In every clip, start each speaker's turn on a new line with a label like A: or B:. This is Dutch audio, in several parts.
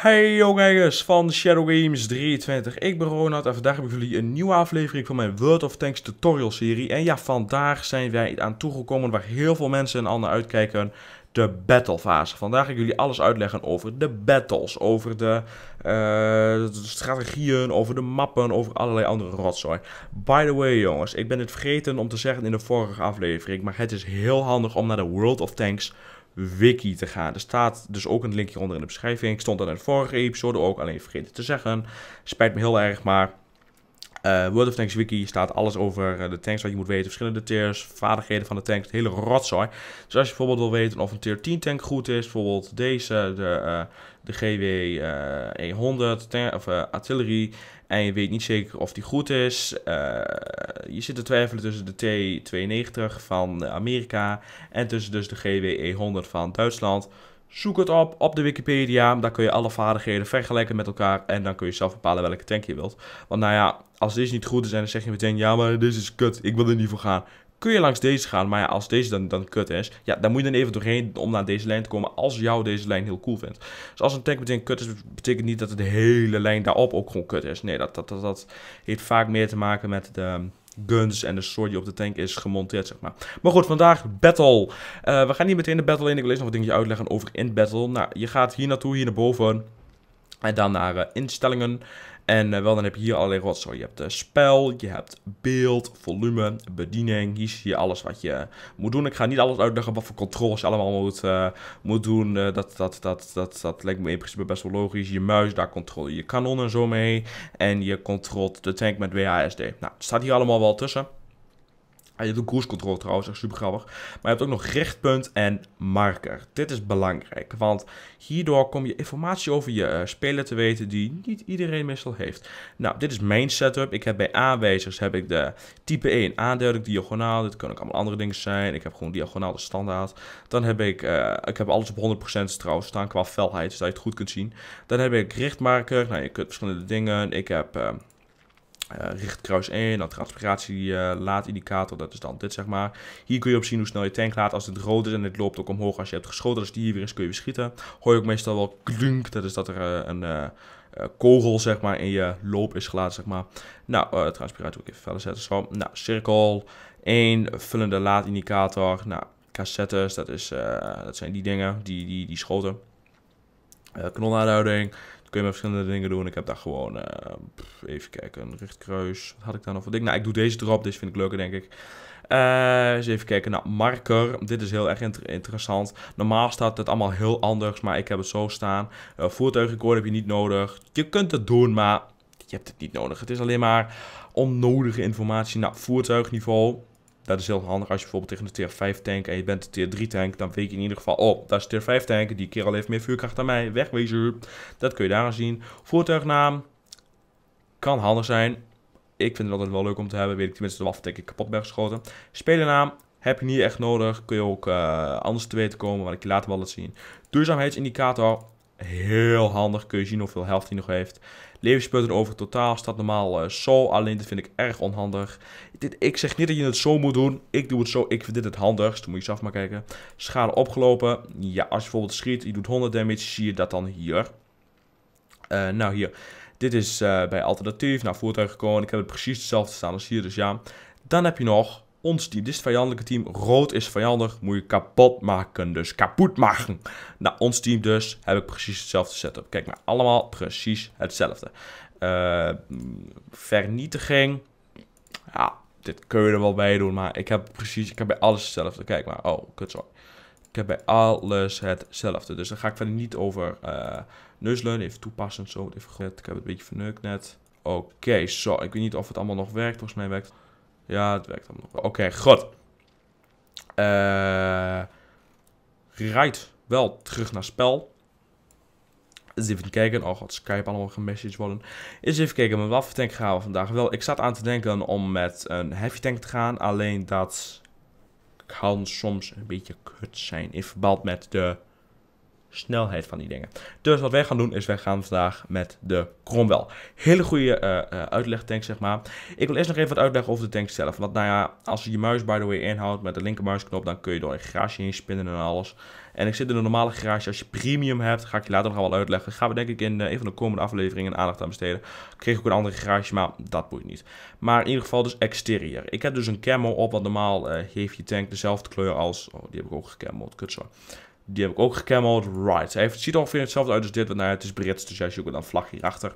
A: Hey jongens van Shadow Games 23, ik ben Ronald en vandaag heb ik jullie een nieuwe aflevering van mijn World of Tanks tutorial serie. En ja, vandaag zijn wij aan toegekomen waar heel veel mensen en anderen uitkijken, de battlefase. Vandaag ga ik jullie alles uitleggen over de battles, over de, eh, de strategieën, over de mappen, over allerlei andere rotzooi. By the way jongens, ik ben het vergeten om te zeggen in de vorige aflevering, maar het is heel handig om naar de World of Tanks wiki te gaan. Er staat dus ook een linkje onder in de beschrijving. Ik stond dat in het vorige episode ook, alleen vergeten te zeggen. Spijt me heel erg, maar eh, World of Tanks wiki staat alles over eh, de tanks wat je moet weten. Verschillende tiers, vaardigheden van de tanks, het hele rotzooi. Dus als je bijvoorbeeld wil weten of een tier 10 tank goed is, bijvoorbeeld deze, de, eh, de GW 100 Artillery. of artillerie en je weet niet zeker of die goed is. Eh, je zit te twijfelen tussen de T92 van Amerika en tussen dus de GWE 100 van Duitsland. Zoek het op op de Wikipedia. Daar kun je alle vaardigheden vergelijken met elkaar. En dan kun je zelf bepalen welke tank je wilt. Want nou ja, als deze niet goed is dan zeg je meteen... Ja, maar dit is kut. Ik wil er niet voor gaan kun je langs deze gaan. Maar als deze dan, dan kut is, ja, dan moet je dan even doorheen om naar deze lijn te komen als jou deze lijn heel cool vindt. Dus als een tank meteen kut is, betekent niet dat de hele lijn daarop ook gewoon kut is. Nee, dat, dat, dat, dat heeft vaak meer te maken met de guns en de soort die op de tank is gemonteerd, zeg maar. Maar goed, vandaag battle. Eh, we gaan niet meteen de battle in. Ik wil eerst nog wat dingetjes uitleggen over in battle. Nou, je gaat hier naartoe, hier naar boven. En dan naar eh, instellingen. En eh, wel, dan heb je hier allerlei zo Je hebt uh, spel, je hebt beeld, volume, bediening. Hier zie je alles wat je eh, moet doen. Ik ga niet alles uitleggen wat voor controles je allemaal moet, moet doen. dat, dat, dat, dat, dat lijkt me in principe best wel logisch. Je muis, daar controle je kanon en zo mee. En je controlt de tank met WASD. Nou, het staat hier allemaal wel tussen. Ah, je hebt ook cruise control trouwens, echt super grappig. Maar je hebt ook nog richtpunt en marker. Dit is belangrijk, want hierdoor kom je informatie over je uh, speler te weten die niet iedereen meestal heeft. Nou, dit is mijn setup. Ik heb bij aanwijzers heb ik de type 1 aanduiding, diagonaal. Dit kunnen ook allemaal andere dingen zijn. Ik heb gewoon diagonaal de standaard. Dan heb ik, eh, ik heb alles op 100% trouwens staan qua felheid, zodat je het goed kunt zien. Dan heb ik richtmarker. Nou, je kunt verschillende dingen. Ik heb... Eh, eh, richtkruis kruis 1, dan transpiratie eh, laadindicator, dat is dan dit zeg maar. Hier kun je op zien hoe snel je tank laat. Als het rood is en het loopt ook omhoog als je hebt geschoten, als die hier weer is kun je weer schieten. Hoor je ook meestal wel klink, dat is dat er eh, een kogel zeg maar in je loop is gelaten zeg maar. Nou, transpiratie ook even verder zetten zo. Nou, cirkel 1, vullende laadindicator, nou cassettes, dat, is, dat zijn die dingen, die, die, die schoten. Uh, kun je met verschillende dingen doen. Ik heb daar gewoon, eh, even kijken, een richtkruis. Wat had ik daar nog voor ding? Nou, ik doe deze drop. Deze vind ik leuker, denk ik. Uh, eens even kijken naar marker. Dit is heel erg interessant. Normaal staat het allemaal heel anders, maar ik heb het zo staan. Eh, voertuigrecord heb je niet nodig. Je kunt het doen, maar je hebt het niet nodig. Het is alleen maar onnodige informatie. Nou, voertuigniveau. Dat is heel handig als je bijvoorbeeld tegen een tier 5 tank en je bent de tier 3 tank. Dan weet je in ieder geval, oh, dat is tier 5 tank. Die keer al heeft meer vuurkracht dan mij. Wegwezen. Dat kun je daar zien. Voertuignaam. Kan handig zijn. Ik vind het altijd wel leuk om te hebben. Weet ik tenminste de ik kapot ben geschoten. Spelernaam. Heb je niet echt nodig. Kun je ook eh, anders te weten komen. Wat ik je later wel laat zien. Duurzaamheidsindicator. Heel handig. Kun je zien hoeveel helft hij nog heeft. Levenspunten over totaal staat normaal uh, zo. Alleen dit vind ik erg onhandig. Dit, ik zeg niet dat je het zo moet doen. Ik doe het zo. Ik vind dit het handigst. Moet je zelf maar kijken. Schade opgelopen. Ja, als je bijvoorbeeld schiet. Je doet 100 damage. Zie je dat dan hier. Eh, nou, hier. Dit is eh, bij alternatief. Nou, voertuig gekomen. Ik heb het precies hetzelfde staan als hier. Dus ja. Dan heb je nog ons team, dit is het vijandelijke team. Rood is vijandig, moet je kapot maken. Dus kapot maken. Nou, ons team dus, heb ik precies hetzelfde setup. Kijk maar, allemaal precies hetzelfde. Eh, vernietiging. Ja, dit kun je er wel bij doen, maar ik heb precies, ik heb bij alles hetzelfde. Kijk maar, oh, kut, Ik heb bij alles hetzelfde. Dus daar ga ik verder niet over uh, eh, neusleunen. Even toepassen zo. Even goed. Ik heb het een beetje verneukt net. Oké, zo. Ik weet niet of het allemaal nog werkt. Volgens mij werkt het. Ja, het werkt allemaal nog Oké, goed. Uh, rijdt wel terug naar spel. Eens even kijken. Oh god, Skype allemaal gemessaged worden. Eens even kijken met wat voor tank gaan we vandaag wel. Ik zat aan te denken om met een heavy tank te gaan. Alleen dat kan soms een beetje kut zijn in verband met de snelheid van die dingen. Dus wat wij gaan doen is wij gaan vandaag met de Cromwell. Hele goede eh, eh, uitleg tank zeg maar. Ik wil eerst nog even wat uitleggen over de tank zelf. Want nou ja, als je je muis by the way inhoudt met de linkermuisknop, dan kun je door een garage heen spinnen en alles. En ik zit in een normale garage. Als je premium hebt, ga ik je later nog wel uitleggen. Gaan we denk ik in eh, een van de komende afleveringen aandacht aan besteden. Ik kreeg ook een andere garage, maar dat boeit niet. Maar in ieder geval dus exterior. Ik heb dus een camo op, want normaal uh, heeft je tank dezelfde kleur als... Oh, die heb ik ook gecameld, kutzo. Die heb ik ook gecameld. Right. Hij het ziet er ongeveer hetzelfde uit als dit. nou, het is Brits, dus jij zoekt dan een vlag hierachter.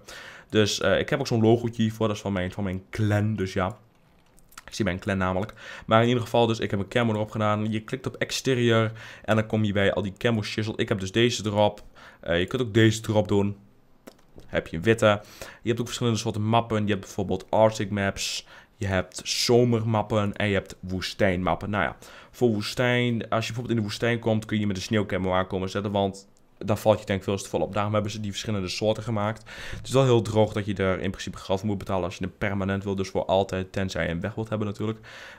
A: Dus eh, ik heb ook zo'n logootje hiervoor. Dat is van mijn, van mijn clan, dus ja. Ik zie mijn clan namelijk. Maar in ieder geval, dus ik heb een camo erop gedaan. Je klikt op exterior. en dan kom je bij al die camo shizzle. Ik heb dus deze erop. Eh, je kunt ook deze erop doen. Heb je een witte. Je hebt ook verschillende soorten mappen. Je hebt bijvoorbeeld Arctic Maps je hebt zomermappen en je hebt woestijnmappen. Nou ja, voor woestijn, als je bijvoorbeeld in de woestijn komt, kun je met een sneeuwcamera aankomen zetten, want dan valt je denk ik veel te vol op. Daarom hebben ze die verschillende soorten gemaakt. Het is wel heel droog dat je er in principe geld voor moet betalen als je het permanent wil. Dus voor altijd, tenzij je hem weg wilt hebben natuurlijk.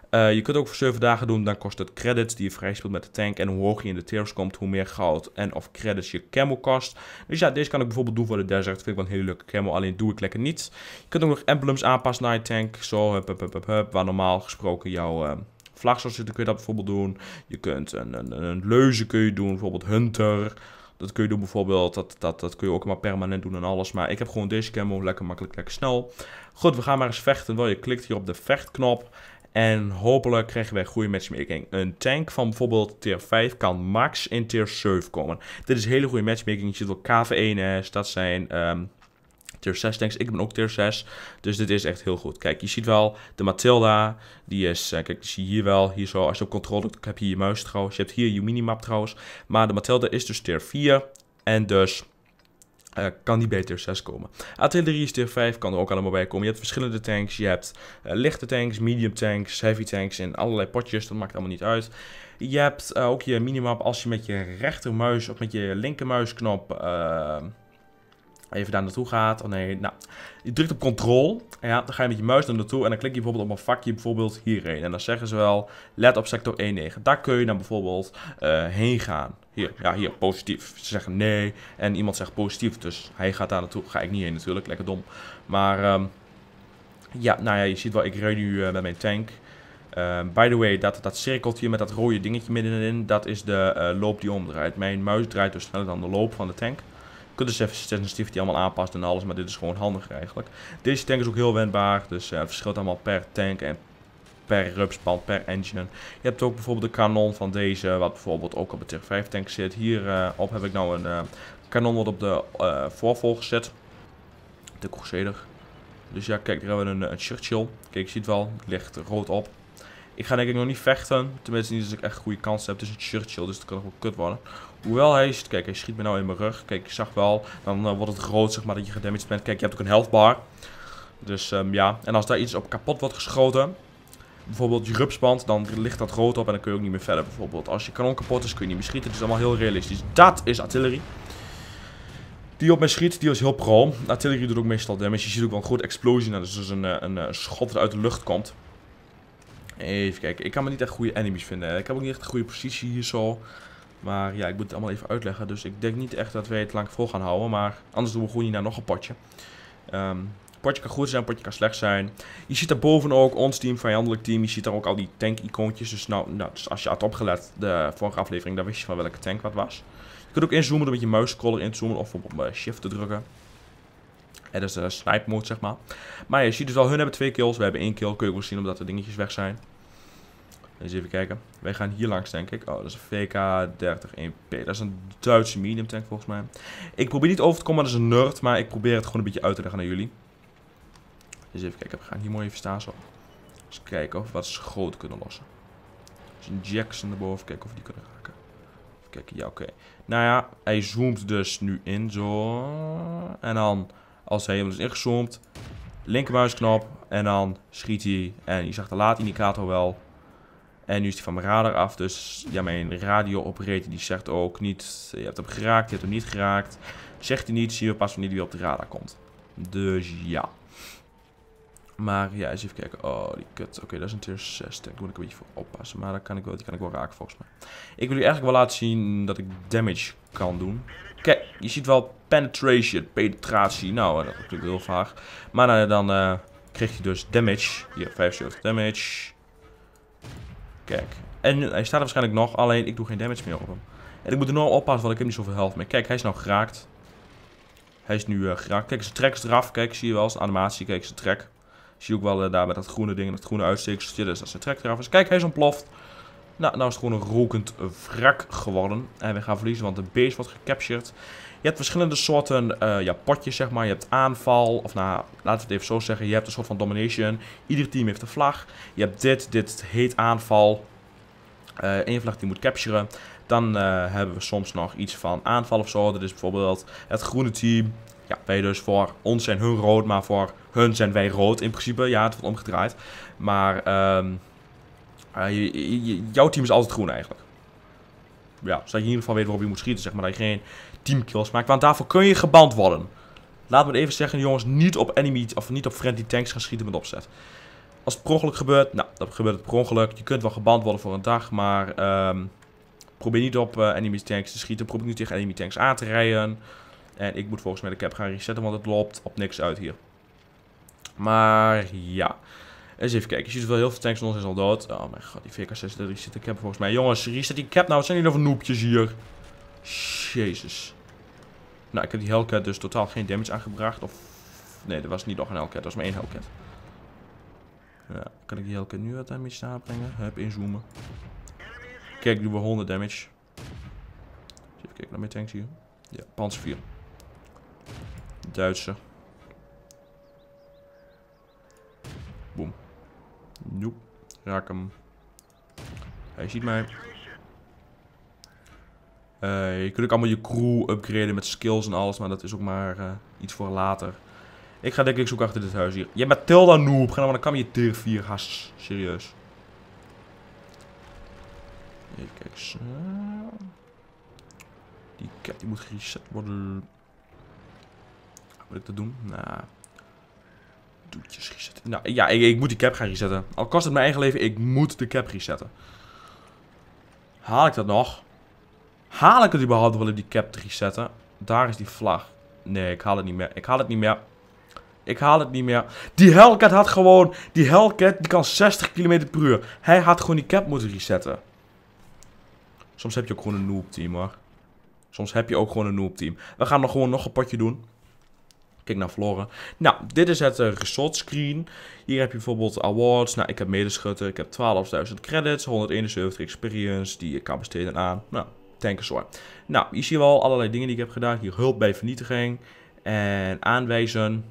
A: Eh, je kunt ook voor 7 dagen doen. Dan kost het credits die je vrij speelt met de tank. En hoe hoger je in de tiers komt, hoe meer goud en of credits je camo kost. Dus ja, deze kan ik bijvoorbeeld doen voor de desert. Vind ik wel een hele leuke camo, alleen doe ik lekker niet. Je kunt ook nog emblems aanpassen naar je tank. Zo, hup, hup, hup, hup, Waar normaal gesproken jouw... Uh, vlag zitten, kun je dat bijvoorbeeld doen. Je kunt een, een, een leuze kun je doen, bijvoorbeeld Hunter. Dat kun je doen bijvoorbeeld, dat, dat, dat kun je ook maar permanent doen en alles. Maar ik heb gewoon deze camo, lekker makkelijk, lekker snel. Goed, we gaan maar eens vechten. Wel, je klikt hier op de vechtknop. En hopelijk krijgen wij goede matchmaking. Een tank van bijvoorbeeld tier 5 kan max in tier 7 komen. Dit is hele goede matchmaking. Je ziet wel KV1's, dat zijn ehm, tier 6 tanks. Ik ben ook tier 6. Dus dit is echt heel goed. Kijk, je ziet wel de Matilda. Die is, eh, kijk, die zie je hier wel. Hier zo, als je op controle doet, heb je je muis trouwens. Je hebt hier je minimap trouwens. Maar de Matilda is dus tier 4. En dus... Eh, kan die bij tier 6 komen. Artillerie is tier 5, kan er ook allemaal bij komen. Je hebt verschillende tanks, je hebt eh, lichte tanks, medium tanks, heavy tanks in allerlei potjes, dat maakt allemaal niet uit. Je hebt ook je minimap als je met je rechtermuis of met je linkermuisknop Even daar naartoe gaat. Oh nee, nou. Je drukt op control. Ja, dan ga je met je muis naar naartoe. En dan klik je bijvoorbeeld op een vakje bijvoorbeeld hierheen. En dan zeggen ze wel, let op sector 19. Daar kun je dan bijvoorbeeld eh, heen gaan. Hier, ja, hier, positief. Ze zeggen nee. En iemand zegt positief. Dus hij gaat daar naartoe. Ga ik niet heen natuurlijk, lekker dom. Maar, ehm, ja, nou ja, je ziet wel, ik rijd nu eh, met mijn tank. Ehm, by the way, dat, dat cirkeltje met dat rode dingetje middenin, dat is de eh, loop die omdraait. Mijn muis draait dus sneller dan de loop van de tank kunt dus even sensitivity allemaal aanpassen en alles, maar dit is gewoon handig eigenlijk. Deze tank is ook heel wendbaar, dus eh, het verschilt allemaal per tank en per rupsband, per engine. Je hebt ook bijvoorbeeld de kanon van deze, wat bijvoorbeeld ook op de tier 5 tank zit. Hierop eh, op heb ik nou een eh, kanon wat op de uh, voorvolg gezet. De Crusader. Dus ja, kijk, daar hebben we een, een Churchill. Kijk, je ziet wel, het ligt rood op. Ik ga denk ik nog niet vechten. Tenminste niet als ik echt goede kansen heb. Het is een Churchill, dus dat kan nog wel kut worden. Hoewel hij... Kijk, hij schiet me nou in mijn rug. Kijk, ik zag wel. Dan eh, wordt het rood, zeg maar, dat je gedamaged bent. Kijk, je hebt ook een health bar. Dus ehm, ja. En als daar iets op kapot wordt geschoten... Bijvoorbeeld je rupsband, dan ligt dat rood op en dan kun je ook niet meer verder. Bijvoorbeeld als je kanon kapot is, kun je niet meer schieten. Het is allemaal heel realistisch. Dat is artillerie. Die op mij schiet, die is heel pro. Artillerie doet ook meestal damage. Je ziet ook wel een grote explosie. dus dat is dus een, eh, een, eh, een schot dat uit de lucht komt. Even kijken. Ik kan me niet echt goede enemies vinden. Ik heb ook niet echt een goede positie hier zo. Maar ja, ik moet het allemaal even uitleggen. Dus ik denk niet echt dat wij het lang vol gaan houden. Maar anders doen we gewoon naar nog een potje. Um, potje kan goed zijn, potje kan slecht zijn. Je ziet daarboven ook ons team, vijandelijk team. Je ziet daar ook al die tank-icoontjes. Dus, nou, nou dus als je had opgelet de vorige aflevering, dan wist je van welke tank wat was. Je kunt ook inzoomen door met je muiscroller in te zoomen of op, eh, shift te drukken dat is de eh, snipe mode, zeg maar. Maar je ziet dus al, hun hebben twee kills. We hebben één kill. Kun je ook zien omdat de dingetjes weg zijn. Eens even kijken. Wij gaan hier langs, denk ik. Oh, dat is een vk 301 p Dat is een Duitse medium tank, volgens mij. Ik probeer niet over te komen, dat is een nerd. Maar ik probeer het gewoon een beetje uit te leggen naar jullie. eens even kijken. We gaan hier mooi even staan zo. Eens kijken of we wat schot kunnen lossen. Dus een Jackson erboven. Kijken of we die kunnen raken. Even kijken. Ja, oké. Nou ja, hij zoomt dus nu in zo. En dan als hij helemaal is dus ingezoomd. Linkermuisknop. En dan schiet hij. En je zag de laat indicator wel. En nu is hij van mijn radar af. Dus ja, mijn radio-operator die zegt ook niet... Je hebt hem geraakt, je hebt hem niet geraakt. Zegt hij niet, zie je pas wanneer hij op de radar komt. Dus ja. Maar ja, eens even kijken. Oh, die kut. Oké, dat is een tier 6 Daar moet ik een beetje voor oppassen. Maar dat kan ik wel, die kan ik wel raken volgens mij. Ik wil u eigenlijk wel laten zien dat ik damage kan doen. Kijk, je ziet wel penetration, penetratie. Nou, dat is natuurlijk heel vaag. Maar nou dan uh, kreeg hij dus damage. Hier, 75 damage. Kijk. En hij staat er waarschijnlijk nog, alleen ik doe geen damage meer op hem. En ik moet enorm oppassen, want ik heb niet zoveel health meer. Kijk, hij is nou geraakt. Hij is nu eh, geraakt. Kijk, zijn trek is eraf. Kijk, zie je wel, zijn animatie. Kijk, zijn trek. Zie je ook wel eh, daar met dat groene ding en dat groene uitsteekseltje. Dus als ze trekt eraf is. Dus kijk, hij is ontploft. Nou, nou is het gewoon een rokend wrak geworden. En we gaan verliezen, want de beest wordt gecaptured. Je hebt verschillende soorten eh, ja, potjes, zeg maar. Je hebt aanval, of nou, laten we het even zo zeggen. Je hebt een soort van domination. Ieder team heeft een vlag. Je hebt dit, dit heet aanval. Eén eh, vlag die moet capturen. Dan hebben we soms nog iets van aanval of zo. Dat is bijvoorbeeld het groene team ja, wij dus voor ons zijn hun rood, maar voor hun zijn wij rood in principe. Ja, het wordt omgedraaid. Maar um, jouw team is altijd groen eigenlijk. Ja, zodat je in ieder geval weet waarop je moet schieten, zeg maar. Dat je geen teamkills maakt, want daarvoor kun je geband worden. Laat me even zeggen, jongens, niet op enemy of niet op friendly tanks gaan schieten met opzet. Als het per ongeluk gebeurt, nou, dat gebeurt het per ongeluk. Je kunt wel geband worden voor een dag, maar um, probeer niet op uh, eh, enemy tanks te schieten. Probeer niet tegen enemy tanks aan te rijden. En ik moet volgens mij de cap gaan resetten, want het loopt op niks uit hier. Maar ja. Eens even kijken. Je ziet wel heel veel tanks ons is al dood. Oh mijn god, die VK36 zit de cap volgens mij. Jongens, reset die cap nou. Wat zijn hier nog voor noepjes hier? Jezus. Nou, ik heb die Hellcat dus totaal geen damage aangebracht. Of... Nee, dat was niet nog een Hellcat. Dat was maar één Hellcat. Ja, kan ik die Hellcat nu wat damage brengen? Heb inzoomen. Kijk, doen we 100 damage. even kijken naar mijn tanks hier. Ja, panzer 4. Duitse. Boom. Noep. Raak hem. Hij ziet mij. Uh, je kunt ook allemaal je crew upgraden met skills en alles. Maar dat is ook maar eh, iets voor later. Ik ga denk ik zoeken achter dit huis hier. Je bent Tilda noob. Ga nou maar dan kan je tier 4 has. Serieus. Even kijken. Die cat die moet gereset worden. Moet ik dat doen? Nou. Nah. Doetjes resetten. Nou, ja, ik, ik, moet die cap gaan resetten. Al kost het mijn eigen leven, ik moet de cap resetten. Haal ik dat nog? Haal ik het überhaupt wel in die cap te resetten? Daar is die vlag. Nee, ik haal het niet meer. Ik haal het niet meer. Ik haal het niet meer. Die Hellcat had gewoon... Die Hellcat die kan 60 km per uur. Hij had gewoon die cap moeten resetten. Soms heb je ook gewoon een noob team hoor. Soms heb je ook gewoon een noob team. We gaan nog gewoon nog een potje doen. Kijk naar verloren. Nou, dit is het eh, resort screen. Hier heb je bijvoorbeeld awards. Nou, ik heb medeschutter. Ik heb 12.000 credits. 171 experience. Die ik kan besteden aan. Nou, tankers hoor. Nou, hier zie je wel allerlei dingen die ik heb gedaan. Hier hulp bij vernietiging. En aanwijzen.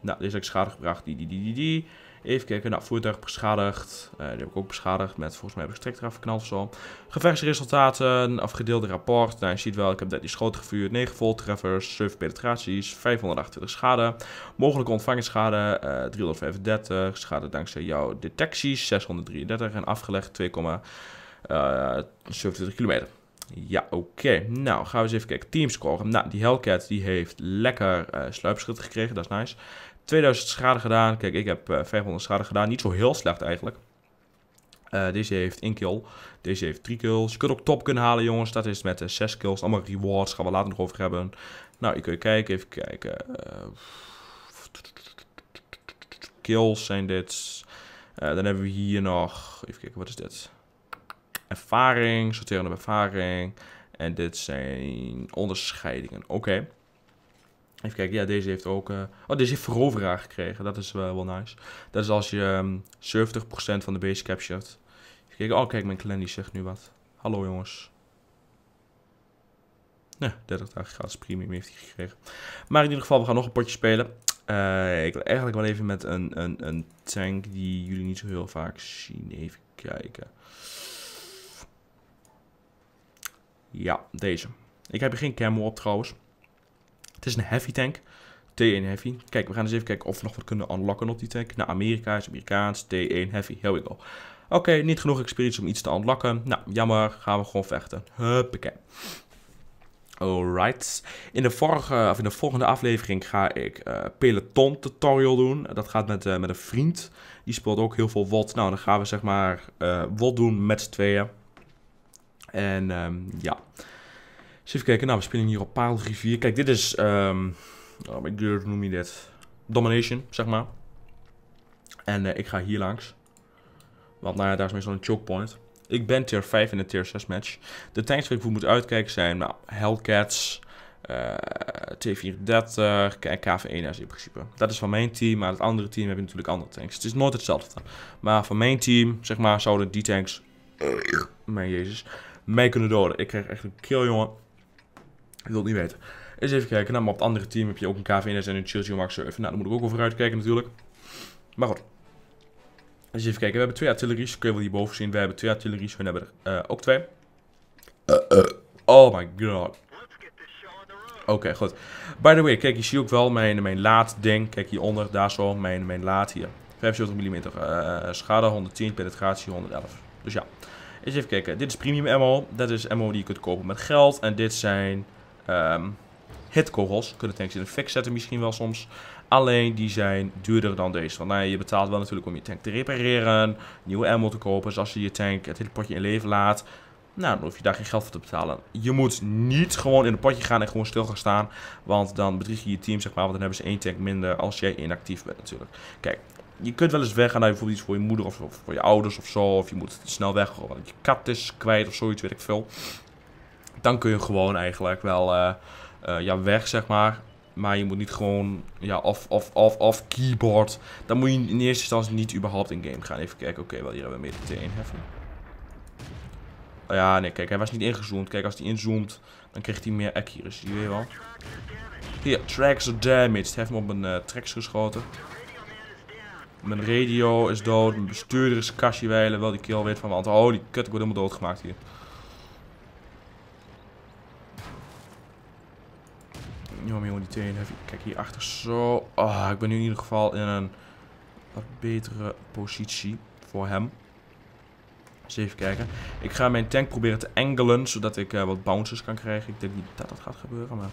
A: Nou, deze is ik schade gebracht. Die, die, die, die, die. Even kijken. Nou, voertuig beschadigd. Eh, die heb ik ook beschadigd. Met volgens mij heb ik strikt eraf geknald of zo. Gevechtsresultaten. Afgedeelde rapport. Nou, je ziet wel, ik heb 13 schoten gevuurd. 9 voltreffers. 7 penetraties. 528 schade. Mogelijke ontvangingsschade. Uh, eh, 335. Schade dankzij jouw detecties. 633. En afgelegd 2,27 eh, kilometer. Ja, oké. Nou, gaan we eens even kijken. Teamscore. Nou, die Hellcat die heeft lekker uh, gekregen. Dat is nice. 2000 schade gedaan. Kijk, ik heb 500 eh, schade gedaan. Niet zo heel slecht eigenlijk. Eh, deze heeft 1 kill. Deze heeft 3 kills. Je kunt ook top kunnen halen, jongens. Dat is met 6 eh, kills. Allemaal rewards. Gaan we later nog over hebben. Nou, je kunt kijken. Even kijken. kills zijn dit. dan hebben we hier nog. Even kijken, wat is dit? Ervaring. Sorterende ervaring. En dit zijn onderscheidingen. Oké. Even kijken, ja, deze heeft ook... Eh, oh, deze heeft veroveraar gekregen. Dat is eh, wel nice. Dat is als je 70% ehm, van de base captured. Even kijken, oh kijk, mijn clan die zegt nu wat. Hallo jongens. Nee, 30 dagen gratis premium heeft hij gekregen. Maar in ieder geval, we gaan nog een potje spelen. Eh, ik wil eigenlijk wel even met een, een, een tank die jullie niet zo heel vaak zien. Even kijken. Ja, deze. Ik heb hier geen camel op trouwens. Het is een heavy tank. T1 Heavy. Kijk, we gaan eens even kijken of we nog wat kunnen unlocken op die tank. Nou, Amerika is Amerikaans. T1 Heavy. Here we go. Oké, niet genoeg experience om iets te unlocken. Nou, jammer. Gaan we gewoon vechten. Huppakee. Alright. In de, vorige, of in de volgende aflevering ga ik uh, Peloton tutorial doen. Dat gaat met, eh, met een vriend. Die speelt ook heel veel WOD. Nou, dan gaan we zeg maar uh, eh, WOD doen met z'n tweeën. En ehm, ja... Dus even kijken. Nou, we spelen hier op Paalrivier. Kijk, dit is... Um, oh noem je dit? Domination, zeg maar. En eh, ik ga hier langs. Want nou daar is meestal een choke point. Ik ben tier 5 in de tier 6 match. De tanks waar ik voor moet uitkijken zijn... Nou, Hellcats... Eh, T34 KV1S in principe. Dat is van mijn team, maar het andere team heb je natuurlijk andere tanks. Het is nooit hetzelfde. Maar van mijn team, zeg maar, zouden die tanks... Eh, mijn jezus. Mij kunnen doden. Ik krijg echt een kill, jongen. Ik wil het niet weten. Eens even kijken. Nou, maar op het andere team heb je ook een KVNS en een Churchill Max Nou, daar moet ik ook over uitkijken natuurlijk. Maar goed. Eens even kijken. We hebben twee artilleries. Kun je wel hierboven zien. We hebben twee artilleries. Hun hebben er eh, ook twee. Eh, eh. Oh my god. Oké, goed. By the way, kijk, je ziet ook wel mijn, mijn laat ding. Kijk hieronder, daar zo, mijn, mijn laat hier. 75 mm schade, 110, penetratie 111. Dus ja, eens even kijken. Dit is premium ammo. Dat is ammo die je kunt kopen met geld. En dit zijn Ehm, hitkogels kunnen tanks in de fix zetten misschien wel soms. Alleen die zijn duurder dan deze. Want nou, je betaalt wel natuurlijk om je tank te repareren, nieuwe ammo te kopen. Dus als je je tank het hele potje in leven laat, nou, dan hoef je daar geen geld voor te betalen. Je moet niet gewoon in het potje gaan en gewoon stil gaan staan. Want dan bedrieg je je team, zeg maar. Want dan hebben ze één tank minder als jij inactief bent natuurlijk. Kijk, je kunt wel eens weggaan naar bijvoorbeeld iets voor je moeder of voor je ouders of zo. Of je moet snel weg, want je kat is kwijt of zoiets, weet ik veel dan kun je gewoon eigenlijk wel eh, eh, ja, weg, zeg maar. Maar je moet niet gewoon, ja, of, of, of, of keyboard. Dan moet je in eerste instantie niet überhaupt in game gaan. Even kijken, oké, wel, hier hebben we meer meteen heffen. Oh, ja, nee, kijk, hij was niet ingezoomd. Kijk, als hij inzoomt, dan krijgt hij meer accuracy, weet je wel. Hier, tracks are damaged. Hij heeft me op mijn eh, tracks geschoten. Mijn radio is dood. Mijn bestuurder is kastje Wel die kill weet van want Oh, die kut. Ik word helemaal doodgemaakt hier. Nou, meer om die tegen heeft. Kijk achter zo. Ah, ik ben nu in ieder geval in een wat betere positie voor hem. Eens even kijken. Ik ga mijn tank proberen te angelen, zodat ik eh, wat bounces kan krijgen. Ik denk niet dat dat gaat gebeuren, maar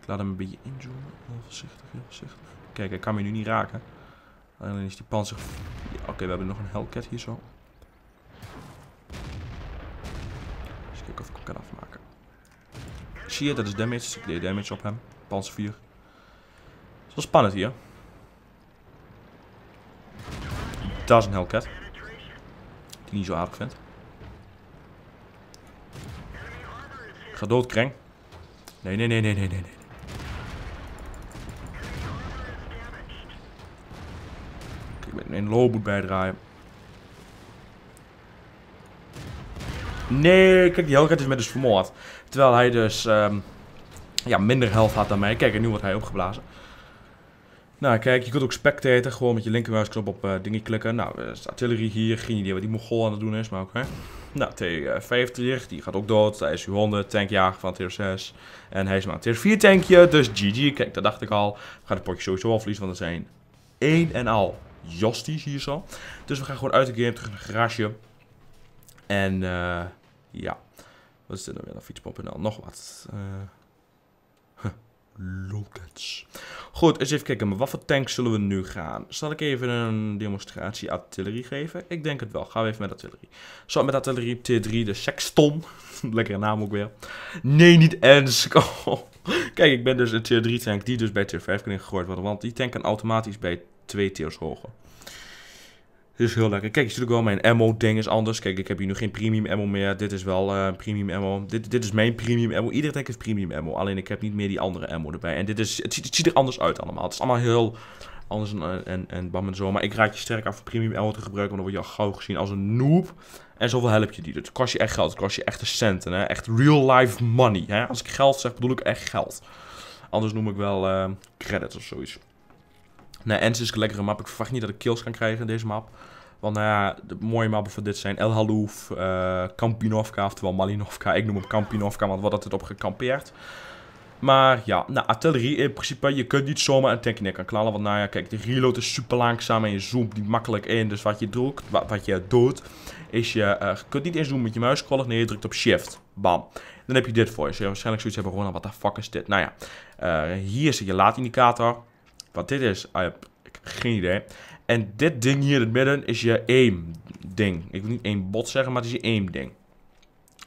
A: ik laat hem een beetje inzoomen. Heel voorzichtig, heel voorzichtig. Kijk, ik kan me nu niet raken. Alleen is die panzer... Oké, we hebben nog een Hellcat hier zo. Eens kijken of ik hem kan afmaken zie je, dat is damage. Dus ik deed damage op hem. Panzer 4. Het is wel spannend hier. Daar is een Hellcat. Die ik niet zo aardig vind. Ga dood, Kreng. Nee, nee, nee, nee, nee, nee, nee. ik ben een low moet bijdraaien. Nee, kijk, die Hellcat is met dus vermoord. Terwijl hij dus um, ja, minder helft had dan mij. Kijk, en nu wordt hij opgeblazen. Nou, kijk, je kunt ook spectator, gewoon met je linkermuisknop op eh, dingen klikken. Nou, eh, is artillerie hier, geen idee wat die mogol aan het doen is, maar oké. Nou, T50, die gaat ook dood. Hij is uw 100 tankjager van T 6. En hij is maar een tier 4 tankje, dus GG. Kijk, dat dacht ik al. gaat het potje sowieso wel verliezen, want er zijn één en al josties hier zo. Dus we gaan gewoon uit de game, terug naar het garage. En... eh. Ja. Wat is er dan weer? Fiets.nl. Nog wat. Uh, huh. Goed, eens even kijken. Maar wat voor tank zullen we nu gaan? Zal ik even een demonstratie artillerie geven? Ik denk het wel. Gaan we even met artillerie. Zo, met artillerie T3, de sexton. Lekkere naam ook weer. Nee, niet Ensk. Oh. Kijk, ik ben dus een tier 3 tank die dus bij tier 5 kan ingegooid worden. Want die tank kan automatisch bij twee tiers hoger. Dus heel lekker. Kijk, je ziet natuurlijk wel mijn ammo-ding is anders. Kijk, ik heb hier nu geen premium ammo meer. Dit is wel uh, premium ammo. Dit, dit is mijn premium ammo. Iedere tank is premium ammo. Alleen ik heb niet meer die andere ammo erbij. En dit is, het, ziet, er anders uit allemaal. Het is allemaal heel anders en, en, en bam en zo. Maar ik raad je sterk af premium ammo te gebruiken. Want dan word je al gauw gezien als een noob. En zoveel help je die. Het kost je echt geld. Het kost je echte centen. Hè? Echt real life money. Hè? Als ik geld zeg, bedoel ik echt geld. Anders noem ik wel uh, eh, credits of zoiets. Nee, Ens is een lekkere map. Ik verwacht niet dat ik kills kan krijgen in deze map. Want nou ja, de mooie mappen voor dit zijn El Halouf, uh, eh, Kampinovka, oftewel Malinovka. Ik noem hem Kampinovka, want wat had het op gekampeerd. Maar ja, nou, artillerie in principe, je kunt niet zomaar een tankje neer kan knallen. Want nou ja, kijk, de reload is super langzaam en je zoomt niet makkelijk in. Dus wat je, drukt, wat, wat je doet, is je, eh, kunt niet eens doen met je muiscrawler. Nee, je drukt op shift. Bam. Dan heb je dit voor je. Zou je waarschijnlijk zoiets hebben, gewoon, wat de fuck is dit? Nou ja, eh, hier zit je laadindicator. Wat dit is, ah, ik heb geen idee. En dit ding hier in het midden is je aim ding. Ik wil niet aim bot zeggen, maar het is je aim ding.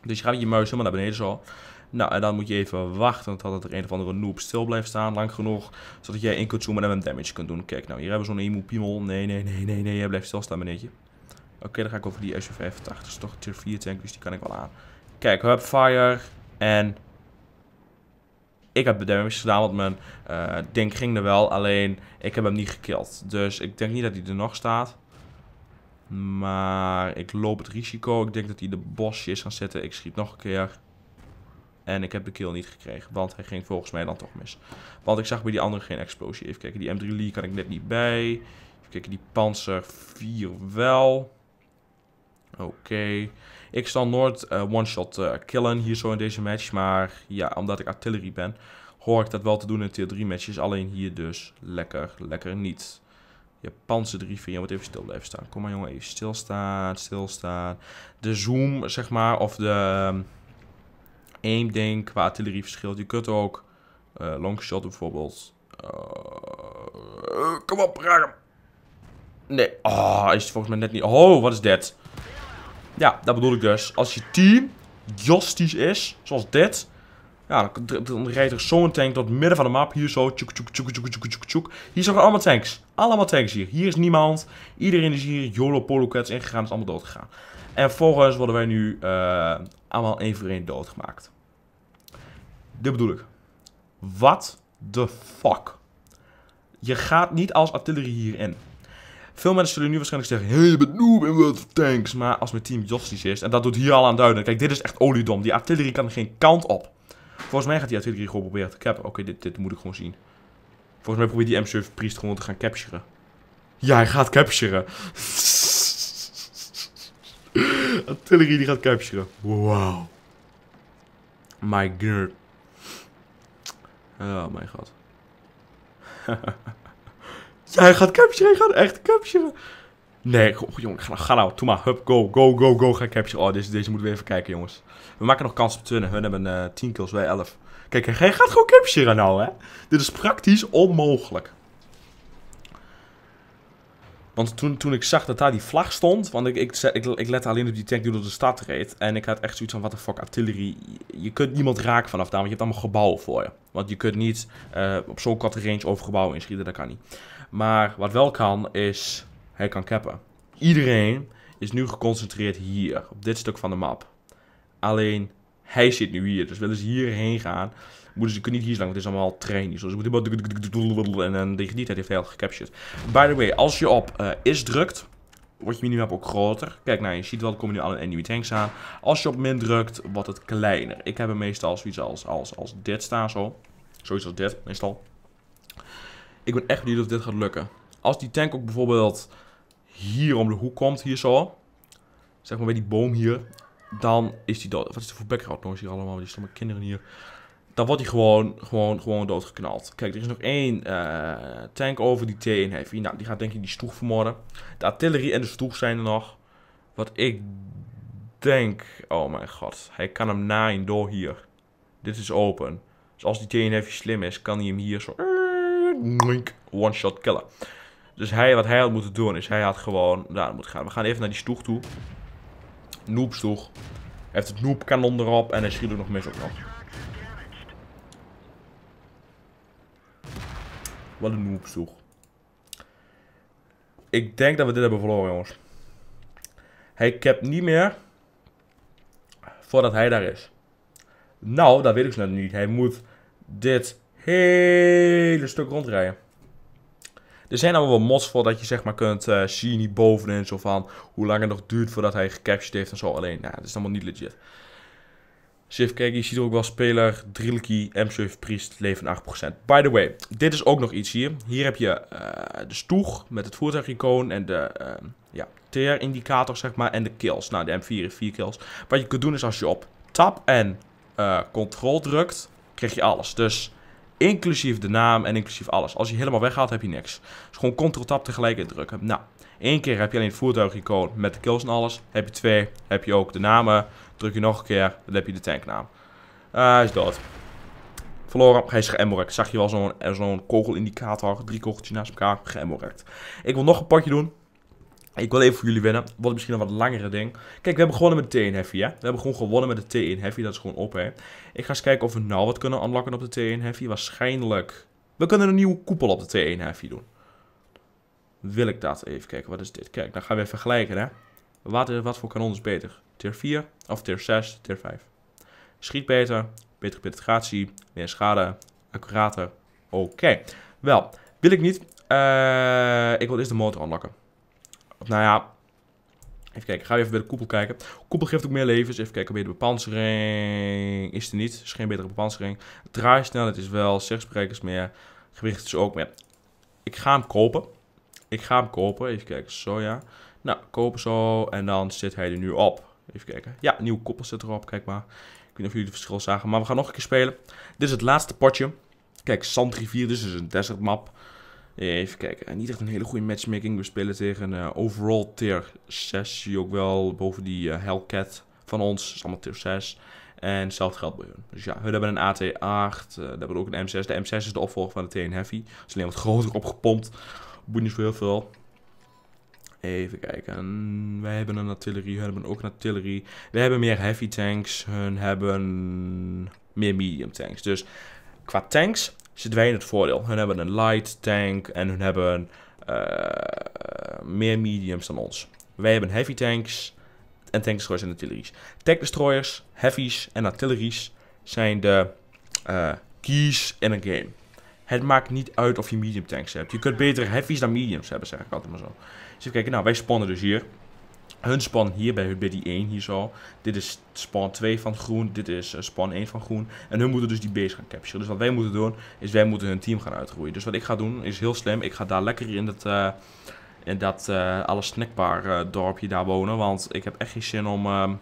A: Dus je gaat je muis helemaal naar beneden zo. Nou, en dan moet je even wachten totdat er een of andere noob stil blijft staan, lang genoeg. Zodat jij in kunt zoomen en hem damage kunt doen. Kijk, nou, hier hebben we zo'n emu piemel. Nee, nee, nee, nee, nee, jij blijft stilstaan, meneertje. Oké, dan ga ik over die SU-85. Dat is toch tier 4 tank, dus die kan ik wel aan. Kijk, hebben fire en ik heb de damage gedaan, want mijn uh, ding ging er wel. Alleen, ik heb hem niet gekild. Dus ik denk niet dat hij er nog staat. Maar ik loop het risico. Ik denk dat hij de bosje is gaan zitten. Ik schiet nog een keer. En ik heb de kill niet gekregen, want hij ging volgens mij dan toch mis. Want ik zag bij die andere geen explosie. Even kijken, die M3 Lee kan ik net niet bij. Even kijken, die Panzer 4 wel. Oké. Ik zal nooit eh, one-shot eh, killen hier zo in deze match. Maar ja, omdat ik artillery ben, hoor ik dat wel te doen in tier 3 matches. Alleen hier dus lekker, lekker niet. Japanse 3 je moet even stil blijven staan. Kom maar jongen, even stilstaan, stilstaan. De zoom, zeg maar, of de ehm, aim ding qua artillerie verschilt. Je kunt ook eh, longshot bijvoorbeeld. kom op, raak hem. Nee, oh, is het volgens mij net niet. Oh, wat is dat? Ja, dat bedoel ik dus. Als je team justisch is, zoals dit... Ja, dan, rijdt er zo'n tank tot midden van de map. Hier zo. Tjoek, tjoek, tjoek, tjoek, tjoek, tjoek, Hier zijn allemaal tanks. Allemaal tanks hier. Hier is niemand. Iedereen is hier YOLO Polo Cats ingegaan. Is allemaal doodgegaan. En vervolgens worden wij nu eh, allemaal één voor één doodgemaakt. Dit bedoel ik. What the fuck? Je gaat niet als artillerie hierin. Veel mensen zullen nu waarschijnlijk zeggen, hey, je bent noob in Tanks. Maar als mijn team Jossies is, en dat doet hier al aan duiden. Kijk, dit is echt oliedom. Die artillerie kan geen kant op. Volgens mij gaat die artillerie gewoon proberen te cappen. Oké, dit, dit moet ik gewoon zien. Volgens mij probeert die M7 Priest gewoon te gaan capturen. Ja, hij gaat capturen. artillerie die gaat capturen. Wow. My oh, god. Oh my god. Hij gaat capturen, hij gaat echt capturen. Nee, goh, jongen, ga, nou, ga nou, toe maar. Hup, go, go, go, go, ga capturen. Oh, deze, deze moeten we even kijken, jongens. We maken nog kans op tunnen. Hun hebben uh, eh, 10 kills, wij 11. Kijk, hij gaat gewoon capturen nou, hè. Dit is praktisch onmogelijk. Want toen, toen ik zag dat daar die vlag stond, want ik, ik, ik, lette alleen op die tank die door de stad reed. En ik had echt zoiets van, wat de fuck, artillerie. Je kunt niemand raken vanaf daar, want je hebt allemaal gebouwen voor je. Want je kunt niet eh, op zo'n korte range over gebouwen inschieten, dat kan niet. Maar wat wel kan, is hij kan cappen. Iedereen is nu geconcentreerd hier, op dit stuk van de map. Alleen, hij zit nu hier. Dus willen ze hierheen gaan, moeten ze kunnen niet hier lang, het is allemaal trainen. Dus moeten en dan tegen die tijd heeft hij al gecaptured. By the way, als je op eh, is drukt, wordt je minimap ook groter. Kijk, nou, je ziet wel, er komen nu alle enemy tanks aan. Als je op min drukt, wordt het kleiner. Ik heb hem meestal zoiets als, als, als dit staan zo. Zoiets als dit, meestal. Ik ben echt benieuwd of dit gaat lukken. Als die tank ook bijvoorbeeld hier om de hoek komt, hier zo. Zeg maar bij die boom hier. Dan is die dood. Wat is er voor background noise hier allemaal? Die stomme kinderen hier. Dan wordt hij gewoon, gewoon, gewoon doodgeknald. Kijk, er is nog één eh, tank over die T1 Heavy. Nou, die gaat denk ik die stoeg vermoorden. De artillerie en de stoeg zijn er nog. Wat ik denk... Oh mijn god. Hij kan hem na naaien door hier. Dit is open. Dus als die T1 Heavy slim is, kan hij hem hier zo One shot killer. Dus hij, wat hij had moeten doen is, hij had gewoon daar moeten gaan. We gaan even naar die stoeg toe. Noob stoeg. heeft het noob kanon erop en hij schiet ook nog mis op nog. Wat een noob stoeg. Ik denk dat we dit hebben verloren jongens. Hij capt niet meer voordat hij daar is. Nou, dat weet ik het dus nog niet. Hij moet dit hele stuk rondrijden. Er zijn allemaal wel mods voor dat je zeg maar kunt eh, zien hier bovenin. Zo van hoe lang het nog duurt voordat hij gecaptured heeft en zo. Alleen, nou, dat is allemaal niet legit. Shift kijk, je ziet ook wel speler, Drilki, M7 Priest, leven 8%. By the way, dit is ook nog iets hier. Hier heb je eh, de stoeg met het voertuigicoon en de ehm, ja, TR-indicator, zeg maar, en de kills. Nou, de M4 heeft 4 kills. Wat je kunt doen is als je op tab en eh, control drukt, krijg je alles. Dus Inclusief de naam en inclusief alles. Als je helemaal weghaalt, heb je niks. Dus gewoon ctrl-tab tegelijk indrukken. Nou, één keer heb je alleen het voertuigicoon met de kills en alles. Heb je twee, heb je ook de namen. Druk je nog een keer, dan heb je de tanknaam. Ah, hij is dood. Verloren, hij is geëmmerkt. Zag je wel zo'n zo'n kogelindicator, drie kogeltjes naast elkaar, geëmorrekt. Ik wil nog een pakje doen. Ik wil even voor jullie winnen. Wordt misschien een wat langere ding. Kijk, we hebben gewonnen met de T1 Heavy, hè. We hebben gewoon gewonnen met de T1 Heavy. Dat is gewoon op, hè. Ik ga eens kijken of we nou wat kunnen unlocken op de T1 Heavy. Waarschijnlijk. We kunnen een nieuwe koepel op de T1 Heavy doen. Wil ik dat? Even kijken, wat is dit? Kijk, dan gaan we even vergelijken, hè. Wat, wat voor kanon is beter? Tier 4 of tier 6, tier 5? Schiet beter, betere penetratie, meer schade, accurater. Oké. Wel, wil ik niet. Eh, ik wil eerst de motor unlocken. Nou ja, even kijken. Ga even bij de koepel kijken. Koepel geeft ook meer levens. Even kijken, de bepansering is er niet. Is geen betere bepansering. Draaisnelheid is wel, zegsprekers meer. Gewicht is ook meer. Ik ga hem kopen. Ik ga hem kopen. Even kijken, zo ja. Nou, kopen zo. En dan zit hij er nu op. Even kijken. Ja, nieuwe koppel zit erop, kijk maar. Ik weet niet of jullie het verschil zagen, maar we gaan nog een keer spelen. Dit is het laatste potje. Kijk, Sandrivier. dus is een desert map. Even kijken. Eh, niet echt een hele goede matchmaking. We spelen tegen een eh, overall tier 6. Zie je ook wel boven die eh, Hellcat van ons. is allemaal tier 6. En hetzelfde geldt bij hun. Dus ja, hun hebben een AT8. Uh, hebben ook een M6. De M6 is de opvolger van de t Heavy. ze is alleen wat groter opgepompt. Boeit niet zo heel veel. Even kijken. Wij hebben een artillerie. Hun hebben ook een artillerie. Wij hebben meer heavy tanks. Hun hebben meer medium tanks. Dus qua tanks wij in het voordeel. Hun hebben een light tank en hun hebben eh, meer mediums dan ons. Wij hebben heavy tanks en destroyers en artilleries. destroyers, heavies en artilleries zijn de eh, keys in een game. Het maakt niet uit of je medium tanks hebt. Je kunt beter heavies dan mediums hebben, zeg ik altijd maar zo. Dus even kijken, nou wij spawnen dus hier hun spawn hier bij, hun die 1 hier zo. Dit is spawn 2 van groen, dit is eh, spawn 1 van groen. En hun moeten dus die base gaan capturen. Dus wat wij moeten doen, is wij moeten hun team gaan uitroeien. Dus wat ik ga doen, is heel slim. Ik ga daar lekker in dat, uh, in dat eh, alles dorpje daar wonen. Want ik heb echt geen zin om... Ehm,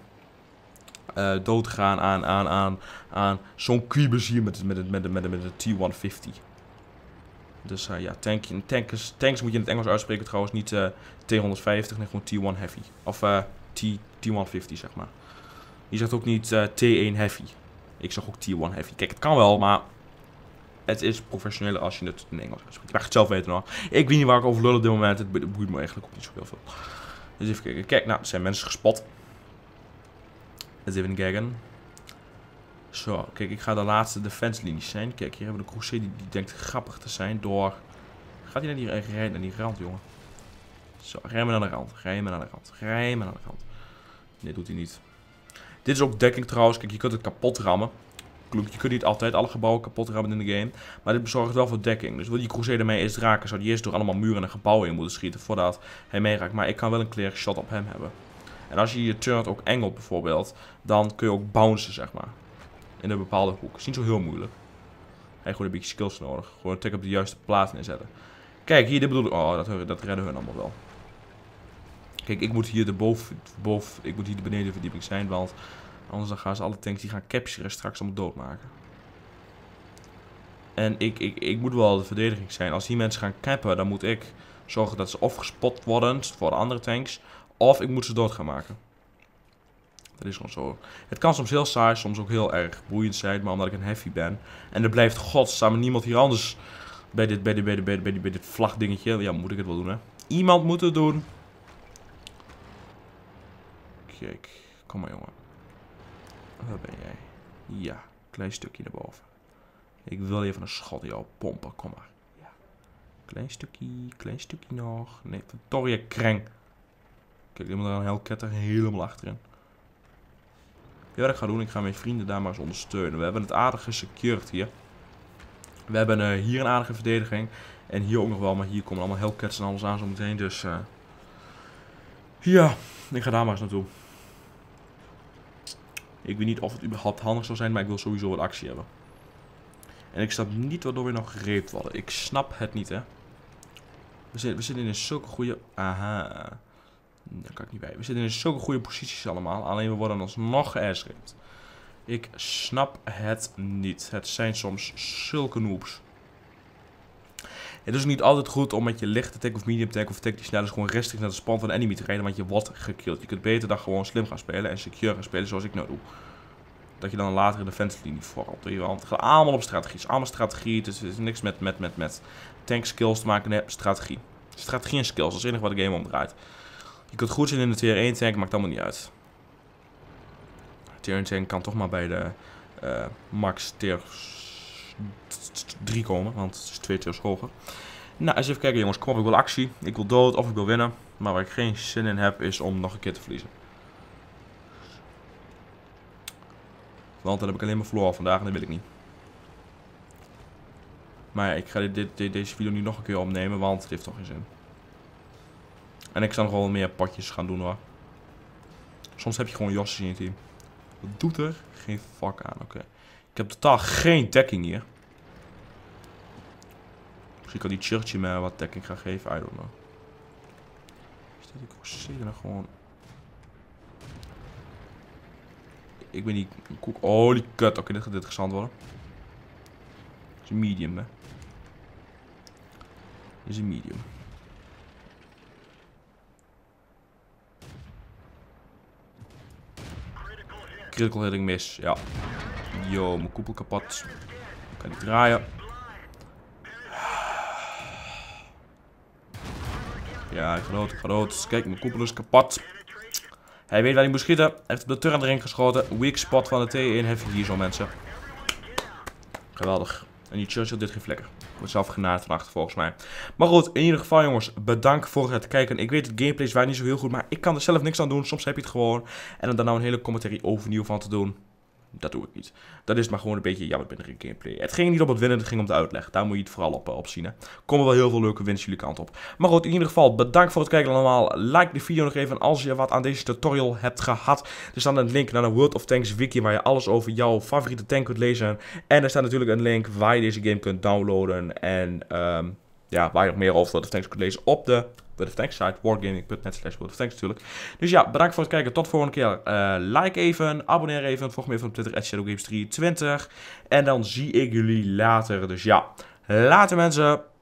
A: dood dood gaan aan, aan, aan, aan zo'n kubus hier met, met, met, met, met, met de T-150. Dus eh, ja, tank, tankers, tanks moet je in het Engels uitspreken trouwens. Niet eh, T150, nee gewoon T1 Heavy. Of eh, T, T150 zeg maar. Je zegt ook niet T1 Heavy. Ik zeg ook T1 Heavy. Kijk, het kan wel, maar het is professioneler als je het in Engels uitspreekt. Je mag het zelf weten hoor. Ik weet niet waar ik over lul op dit moment. Het boeit me eigenlijk ook niet zo heel veel. Dus even kijken. Kijk, nou, er zijn mensen gespot. is even kijken. Zo, kijk, ik ga de laatste defense linies zijn. Kijk, hier hebben we de Crusade die, denkt grappig te zijn door... Gaat hij naar die, eh, rijden naar die rand, jongen? Zo, rij maar naar de rand. Rij maar naar de rand. Rij maar naar de rand. Nee, doet hij niet. Dit is ook dekking trouwens. Kijk, je kunt het kapot rammen. Je kunt niet altijd alle gebouwen kapot rammen in de game. Maar dit bezorgt wel voor dekking. Dus wil die Crusader mij eens raken, zou die eerst door allemaal muren en gebouwen in moeten schieten voordat hij mij raakt. Maar ik kan wel een clear shot op hem hebben. En als je je turnt ook engelt bijvoorbeeld, dan kun je ook bouncen, zeg maar in een bepaalde hoek. Is niet zo heel moeilijk. Hij heeft een beetje skills nodig. Gewoon een tik op de juiste plaats neerzetten. Kijk, hier, dit bedoel ik. Oh, dat, dat redden hun allemaal wel. Kijk, ik moet hier de boven, boven, ik moet hier de benedenverdieping zijn, want anders dan gaan ze alle tanks die gaan capturen straks allemaal doodmaken. En ik, ik, ik moet wel de verdediging zijn. Als die mensen gaan cappen, dan moet ik zorgen dat ze of gespot worden voor de andere tanks, of ik moet ze dood gaan maken. Dat is gewoon zo. Het kan soms heel saai, soms ook heel erg boeiend zijn, maar omdat ik een heavy ben. En er blijft godsamme niemand hier anders bij dit, bij dit, bij dit, bij dit, bij dit, bij dit vlagdingetje. Ja, moet ik het wel doen, hè? Iemand moet het doen. Kijk, kom maar, jongen. Waar ben jij? Ja, klein stukje naar boven. Ik wil even een schot jou pompen, kom maar. Ja. Klein stukje, klein stukje nog. Nee, Victoria Kreng. Kijk, iemand daar er een heel helemaal achterin. Wat ik ga doen. Ik ga mijn vrienden daar maar eens ondersteunen. We hebben het aardig gesecured hier. We hebben eh, hier een aardige verdediging. En hier ook nog wel, maar hier komen allemaal Hellcats en alles aan zo meteen. Dus eh, ja, ik ga daar maar eens naartoe. Ik weet niet of het überhaupt handig zou zijn, maar ik wil sowieso wat actie hebben. En ik snap niet waardoor we nog gereed worden. Ik snap het niet, hè. We, zitten we in een zulke goede... Aha. Daar kan ik niet bij. We zitten in zulke goede posities allemaal. Alleen we worden alsnog geairscraped. Ik snap het niet. Het zijn soms zulke noobs. Het is niet altijd goed om met je lichte tank of medium tank of tank die snel is gewoon rustig naar de span van de enemy te rijden, want je wordt gekillt. Je kunt beter dan gewoon slim gaan spelen en secure gaan spelen zoals ik nou doe. Dat je dan later in de defensielinie vormt. Want op. Het gaat allemaal op strategie. Het is allemaal strategie. het is niks met, met, met, met tank skills te maken. Nee, strategie. Strategie en skills. Dat is het enige wat de game draait. Je kunt goed zijn in de tier 1 tank, maakt allemaal niet uit. Tier 1 tank kan toch maar bij de eh, max tier 3 komen, want het is twee tiers hoger. Nou, eens even kijken jongens. Kom op, ik wil actie. Ik wil dood of ik wil winnen. Maar waar ik geen zin in heb, is om nog een keer te verliezen. Want dan heb ik alleen maar verloren vandaag en dat wil ik niet. Maar ja, ik ga dit, dit, deze video niet nog een keer opnemen, want het heeft toch geen zin. En ik zal nog wel meer padjes gaan doen hoor. Soms heb je gewoon jassen in je team. Wat doet er? Geen fuck aan, oké. Ik heb totaal geen dekking hier. Misschien kan die churchie mij wat dekking gaan geven, I don't know. Is dat die Crusader dan gewoon... Ik ben die koek... Oh, die kut. Oké, dit gaat interessant worden. Het is een medium, hè. Het is een medium. Critical hitting mis. Ja. Yo, mijn koepel kapot. Kan ik draaien. Ja, ik ga ik Kijk, mijn koepel is kapot. Hij weet waar hij moet schieten. Hij heeft op de turret erin geschoten. Weak spot van de T1 heeft hier zo, mensen. Geweldig. En die Churchill dit geen vlekken. Wordt zelf van achter volgens mij. Maar goed, in ieder geval jongens, bedankt voor het kijken. Ik weet het gameplays waren niet zo heel goed, maar ik kan er zelf niks aan doen. Soms heb je het gewoon. En om daar nou een hele commentary overnieuw van te doen dat doe ik niet. Dat is maar gewoon een beetje jammer binnen keer gameplay. Het ging niet om het winnen, het ging om de uitleg. Daar moet je het vooral op, eh, op zien. Hè. Komen wel heel veel leuke winst jullie kant op. Maar goed, in ieder geval, bedankt voor het kijken allemaal. Like de video nog even als je wat aan deze tutorial hebt gehad. Er staat een link naar de World of Tanks wiki waar je alles over jouw favoriete tank kunt lezen. En er staat natuurlijk een link waar je deze game kunt downloaden. En... Um, ja, waar je nog meer over World of Tanks kunt lezen op de World of Tanks site. Wargaming.net slash of Tanks natuurlijk. Dus ja, bedankt voor het kijken. Tot volgende keer. Eh, like even, abonneer even. Volg me even op Twitter, shadowgames320. En dan zie ik jullie later. Dus ja, later mensen.